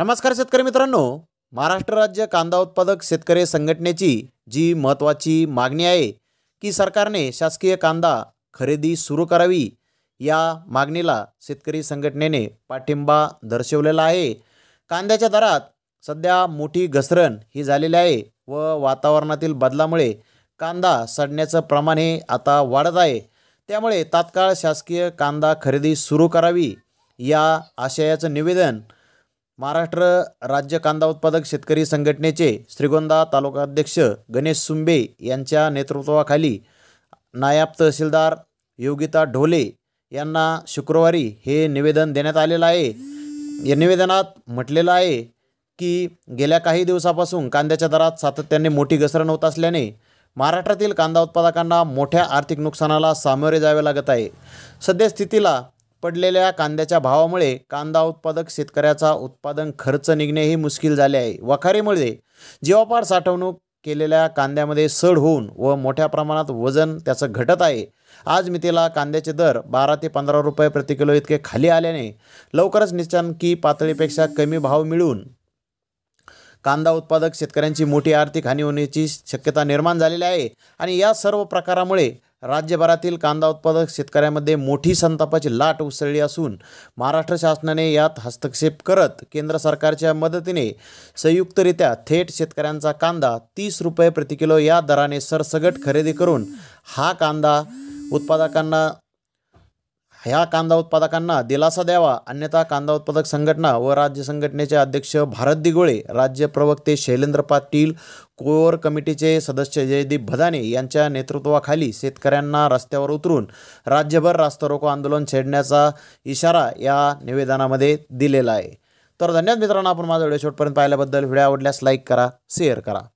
नमस्कार शेतकरी मित्रांनो महाराष्ट्र राज्य कांदा उत्पादक शेतकरी संघटनेची जी महत्त्वाची मागणी आहे की सरकारने शासकीय कांदा खरेदी सुरू करावी या मागणीला शेतकरी संघटनेने पाठिंबा दर्शवलेला आहे कांद्याच्या दरात सध्या मोठी घसरण ही झालेली आहे व वातावरणातील बदलामुळे कांदा सडण्याचं प्रमाण हे आता वाढत आहे त्यामुळे तात्काळ शासकीय कांदा खरेदी सुरू करावी या आशयाचं निवेदन महाराष्ट्र राज्य कांदा उत्पादक शेतकरी संघटनेचे श्रीगोंदा तालुकाध्यक्ष गणेश सुंबे यांच्या नेतृत्वाखाली नायब तहसीलदार योगिता ढोले यांना शुक्रवारी हे निवेदन देण्यात आलेलं आहे या निवेदनात म्हटलेलं आहे की गेल्या काही दिवसापासून कांद्याच्या दरात सातत्याने मोठी घसरण होत असल्याने महाराष्ट्रातील कांदा उत्पादकांना मोठ्या आर्थिक नुकसानाला सामोरे जावे लागत आहे सध्या स्थितीला पडलेल्या कांद्याच्या भावामुळे कांदा उत्पादक शेतकऱ्याचा उत्पादन खर्च निघणेही मुश्किल झाले आहे वखारीमुळे जीवापार साठवणूक केलेल्या कांद्यामध्ये सड होऊन व मोठ्या प्रमाणात वजन त्याचं घटत आहे आज मितीला कांद्याचे दर बारा ते पंधरा रुपये प्रति किलो इतके खाली आल्याने लवकरच निचांकी पातळीपेक्षा कमी भाव मिळून कांदा उत्पादक शेतकऱ्यांची मोठी आर्थिक हानी होण्याची शक्यता निर्माण झालेली आहे आणि या सर्व प्रकारामुळे राज्यभरातील कांदा उत्पादक शेतकऱ्यांमध्ये मोठी संतापाची लाट उसळली असून महाराष्ट्र शासनाने यात हस्तक्षेप करत केंद्र सरकारच्या मदतीने संयुक्तरित्या थेट शेतकऱ्यांचा कांदा तीस रुपये प्रतिकिलो या दराने सरसगट खरेदी करून हा कांदा उत्पादकांना ह्या कांदा उत्पादकांना दिलासा द्यावा अन्यथा कांदा उत्पादक संघटना व राज्य संघटनेचे अध्यक्ष भारत दिगोळे राज्य प्रवक्ते शैलेंद्र पाटील कोअर कमिटीचे सदस्य जयदीप भदाने यांच्या नेतृत्वाखाली शेतकऱ्यांना रस्त्यावर उतरून राज्यभर रास्त रोको आंदोलन छेडण्याचा इशारा या निवेदनामध्ये दिलेला आहे तर धन्यवाद मित्रांनो आपण माझा व्हिडिओ शेवटपर्यंत पाहिल्याबद्दल व्हिडिओ आवडल्यास लाईक करा शेअर करा